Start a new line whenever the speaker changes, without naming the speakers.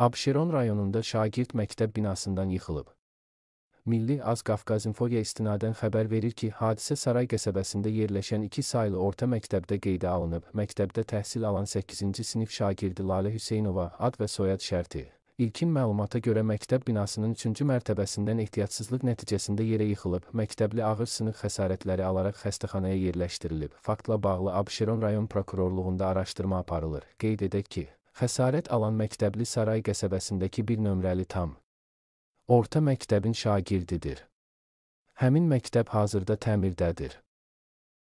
Abşeron rayonunda şagird məktəb binasından yıxılıb. Milli Az Qafqaz İnfoya istinadən xəbər verir ki, hadisə Saray qəsəbəsində yerləşən 2 saylı orta məktəbdə qeydə alınıb. Məktəbdə təhsil alan 8-ci sinif şagirdi Lalə Hüseynova ad və soyad şərti. İlkin məlumata görə məktəb binasının 3-cü mərtəbəsindən ehtiyatsızlıq nəticəsində yerə yıxılıb, məktəbli ağır sınıq xəsarətləri alaraq xəstəxanaya yerləşdirilib. Faktla bağlı Abşeron rayon prokurorluğunda araşdırma aparılır. Qeyd edək ki, Xəsarət alan məktəbli Saray qəsəbəsindəki bir nömrəli tam orta məktəbin şagirdidir.
Həmin məktəb hazırda təmirdədir.